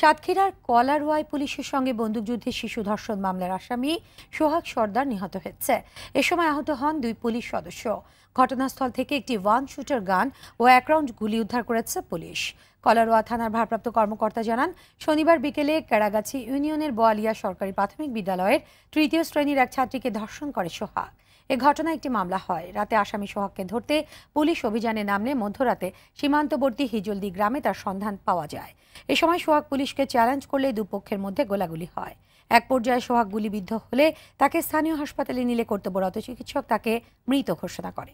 সাতক্ষীরার কলারোয়াই পুলিশের সঙ্গে বন্দুকযুদ্ধে শিশু ধর্ষণ মামলার আসামি সোহাগ সর্দার নিহত হয়েছে এ সময় আহত হন দুই পুলিশ সদস্য ঘটনাস্থল থেকে একটি ওয়ান শুটার গান ও এক রাউন্ড গুলি উদ্ধার করেছে পুলিশ কলারোয়া থানার ভারপ্রাপ্ত কর্মকর্তা জানান শনিবার বিকেলে কেড়াগাছি ইউনিয়নের বোয়ালিয়া সরকারি প্রাথমিক বিদ্যালয়ের তৃতীয় শ্রেণীর এক ছাত্রীকে ধর্ষণ করে সোহাগ এ ঘটনায় একটি মামলা হয় রাতে আসামি সোহাগকে ধরতে পুলিশ অভিযানে নামলে মধ্যরাতে সীমান্তবর্তী হিজলদি গ্রামে তার সন্ধান পাওয়া যায় এ সময় সোহাগ পুলিশ পুলিশকে চ্যালেঞ্জ করলে দুপক্ষের মধ্যে গোলাগুলি হয় এক পর্যায়ে সোহাগ গুলিবিদ্ধ হলে তাকে স্থানীয় হাসপাতালে নিলে কর্তব্যরত চিকিৎসক তাকে মৃত ঘোষণা করে